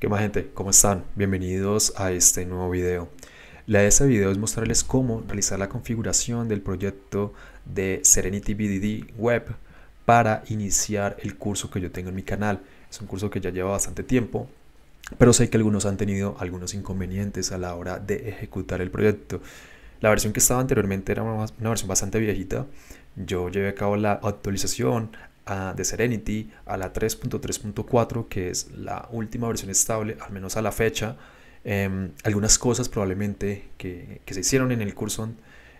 ¿Qué más gente? ¿Cómo están? Bienvenidos a este nuevo video. La de este video es mostrarles cómo realizar la configuración del proyecto de Serenity BDD Web para iniciar el curso que yo tengo en mi canal. Es un curso que ya lleva bastante tiempo, pero sé que algunos han tenido algunos inconvenientes a la hora de ejecutar el proyecto. La versión que estaba anteriormente era una versión bastante viejita. Yo llevé a cabo la actualización de Serenity a la 3.3.4, que es la última versión estable, al menos a la fecha. Em, algunas cosas probablemente que, que, se hicieron en el curso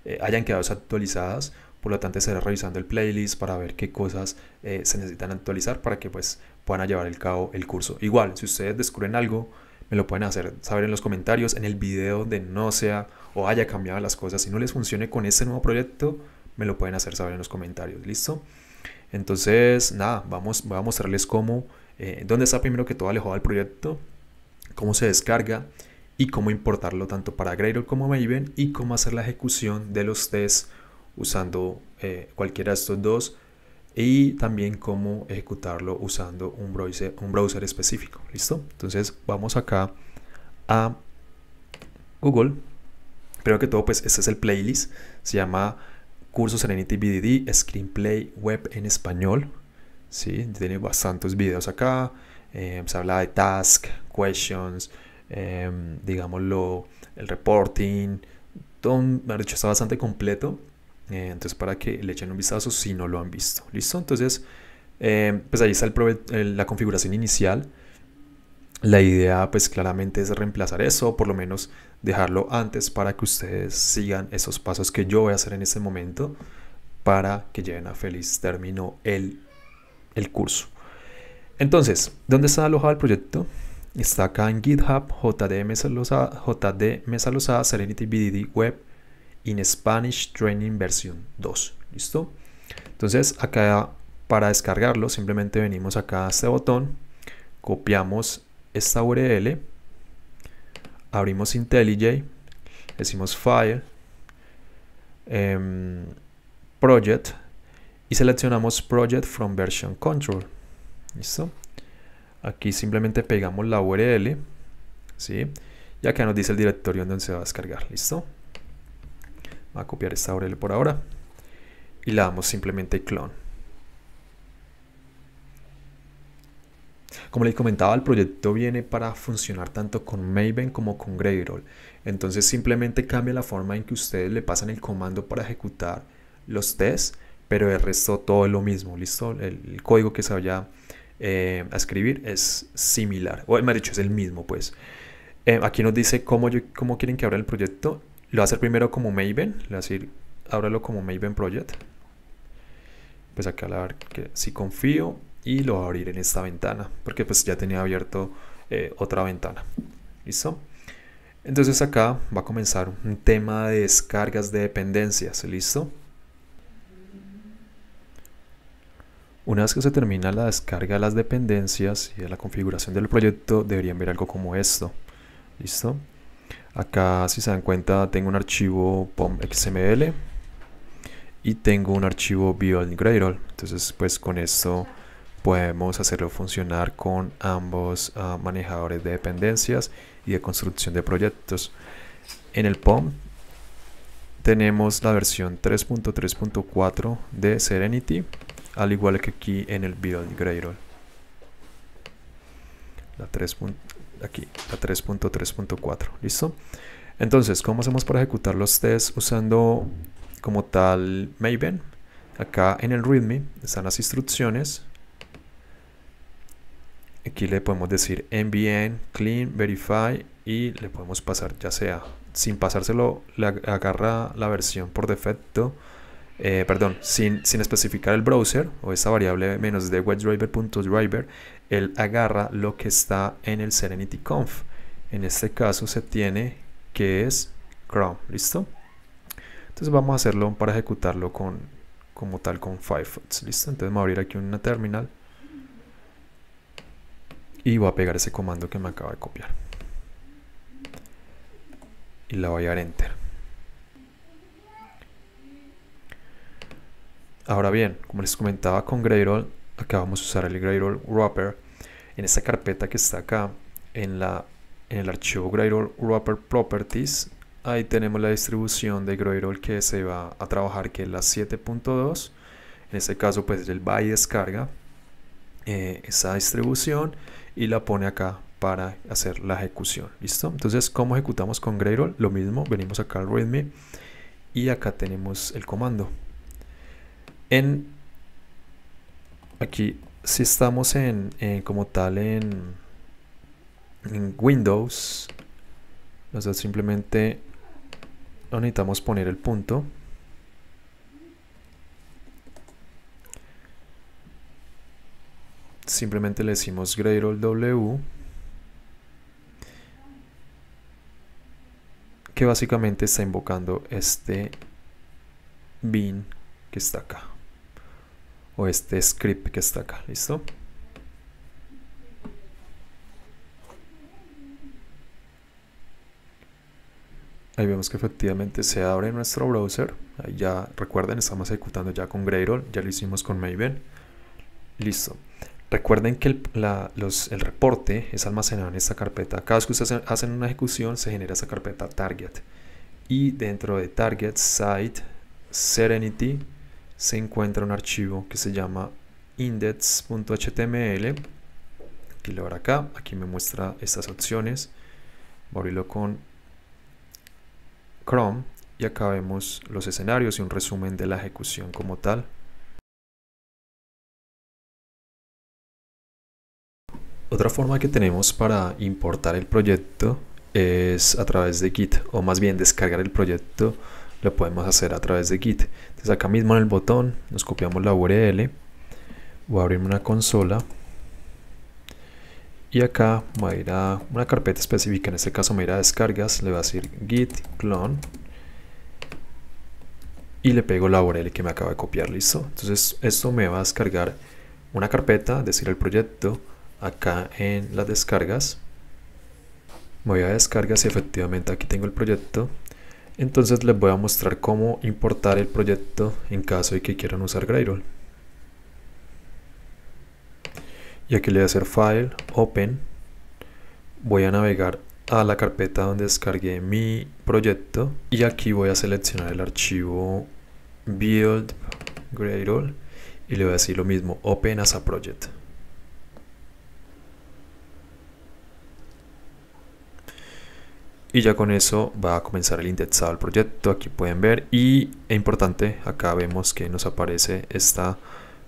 eh, hayan quedado actualizadas, por lo tanto estaré revisando el playlist para ver qué cosas eh, se necesitan actualizar para que pues puedan llevar el cabo el curso. Igual, si ustedes descubren algo, me lo pueden hacer saber en los comentarios, en el video donde no sea o haya cambiado las cosas, si no les funcione con este nuevo proyecto, me lo pueden hacer saber en los comentarios, ¿listo? Entonces, nada, vamos, voy a mostrarles cómo, eh, dónde está primero que todo alejado del proyecto, cómo se descarga y cómo importarlo tanto para Gradle como Maven y cómo hacer la ejecución de los tests usando eh, cualquiera de estos dos y también cómo ejecutarlo usando un browser, un browser específico. ¿Listo? Entonces vamos acá a Google. Primero que todo, pues este es el playlist. Se llama curso Serenity BDD, screenplay web en español. ¿sí? Tiene bastantes videos acá. Em, se habla de task, questions, em, digámoslo, el reporting. Todo, me ha está bastante completo. Eh, entonces, para que le echen un vistazo si no lo han visto. ¿Listo? Entonces, em, pues ahí está la configuración inicial. La idea pues claramente es reemplazar eso, o por lo menos dejarlo antes para que ustedes sigan esos pasos que yo voy a hacer en este momento para que lleven a feliz término el, curso. Entonces, ¿dónde está alojado el proyecto? Está acá en GitHub, jdm Mesa JD Serenity BDD Web in Spanish Training Version 2. ¿Listo? Entonces, acá para descargarlo, simplemente venimos acá a este botón, copiamos esta URL, abrimos IntelliJ, decimos File, em, Project y seleccionamos Project from Version Control. ¿Listo? Aquí simplemente pegamos la URL, ¿sí? ya que nos dice el directorio en donde se va a descargar, ¿listo? va a copiar esta URL por ahora y la damos simplemente clone. Como les comentaba, el proyecto viene para funcionar tanto con Maven como con Gradle. Entonces simplemente cambia la forma en que ustedes le pasan el comando para ejecutar los tests, pero el resto todo es lo mismo, ¿listo? El, código que se vaya eh, a escribir es similar, o mejor dicho, es el mismo, pues. Eh, aquí nos dice cómo, quieren que abra el proyecto. Lo va a hacer primero como Maven, le va a decir, ábralo como Maven Project. Pues acá a ver que, si confío, y lo va abrir en esta ventana porque pues ya tenía abierto eh, otra ventana listo entonces acá va a comenzar un tema de descargas de dependencias listo Una vez que se termina la descarga de las dependencias y de la configuración del proyecto, deberían ver algo como esto. ¿Listo? Acá, si se dan cuenta, tengo un archivo pom.xml y tengo un archivo gradle Entonces, pues con esto podemos hacerlo funcionar con ambos ah, manejadores de dependencias y de construcción de proyectos. En el POM tenemos la versión 3.3.4 de Serenity, al igual que aquí en el Build Gradle. La 3. Aquí, la 3.3.4, ¿listo? Entonces, ¿cómo hacemos para ejecutar los tests usando como tal Maven? Acá en el README están las instrucciones aquí le podemos decir NBN, clean, verify y le podemos pasar ya sea sin pasárselo le agarra la versión por defecto eh, perdón, sin, sin, especificar el browser o esa variable menos de webdriver.driver, él agarra lo que está en el Serenity Conf. En este caso se tiene que es Chrome, ¿listo? Entonces vamos a hacerlo para ejecutarlo con, como tal con Firefox, ¿listo? Entonces vamos a abrir aquí una terminal y voy a pegar ese comando que me acaba de copiar y la voy a dar enter ahora bien como les comentaba con Gradle acá vamos a usar el Gradle wrapper en esta carpeta que está acá en la en el archivo Gradle wrapper properties ahí tenemos la distribución de Gradle que se va a trabajar que es la 7.2 en este caso pues el va y descarga eh, esa distribución y la pone acá para hacer la ejecución. ¿Listo? Entonces, ¿cómo ejecutamos con Gradle? Lo mismo, venimos acá al readme y acá tenemos el comando. En aquí si estamos en, eh, como tal en, en, Windows, nosotros simplemente necesitamos poner el punto simplemente le decimos Gradle W que básicamente está invocando este bin que está acá o este script que está acá, ¿listo? Ahí vemos que efectivamente se abre nuestro browser. Ahí ya recuerden, estamos ejecutando ya con Gradle, ya lo hicimos con Maven. Listo. Recuerden que el, reporte es almacenado en esta carpeta. Cada vez que ustedes hacen una ejecución se genera esa carpeta target. Y dentro de target, site, serenity, se encuentra un archivo que se llama index.html. Aquí lo verá acá. Aquí me muestra estas opciones. Voy con Chrome. Y acá vemos los escenarios y un resumen de la ejecución como tal. Otra forma que tenemos para importar el proyecto es a través de Git, o más bien descargar el proyecto lo podemos hacer a través de Git. Entonces acá mismo en el botón nos copiamos la URL, voy a abrir una consola y acá va a ir a una carpeta específica, en este caso me irá a descargas, le voy a decir git clone y le pego la URL que me acaba de copiar, listo. Entonces esto me va a descargar una carpeta, decir el proyecto, acá en las descargas voy a descargas si efectivamente aquí tengo el proyecto entonces les voy a mostrar cómo importar el proyecto en caso de que quieran usar Gradle y aquí le voy a hacer File, Open voy a navegar a la carpeta donde descargué mi proyecto y aquí voy a seleccionar el archivo build Gradle y le voy a decir lo mismo, Open as a project y ya con eso va a comenzar el indexado al proyecto aquí pueden ver y es importante acá vemos que nos aparece esta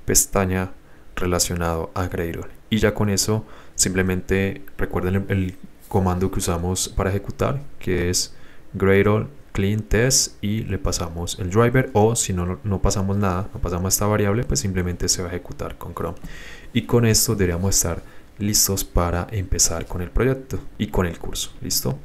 pestaña relacionado a Gradle y ya con eso simplemente recuerden el, comando que usamos para ejecutar que es Gradle clean test y le pasamos el driver o si no, no pasamos nada, no pasamos esta variable, pues simplemente se va a ejecutar con Chrome. Y con esto deberíamos estar listos para empezar con el proyecto y con el curso. ¿Listo?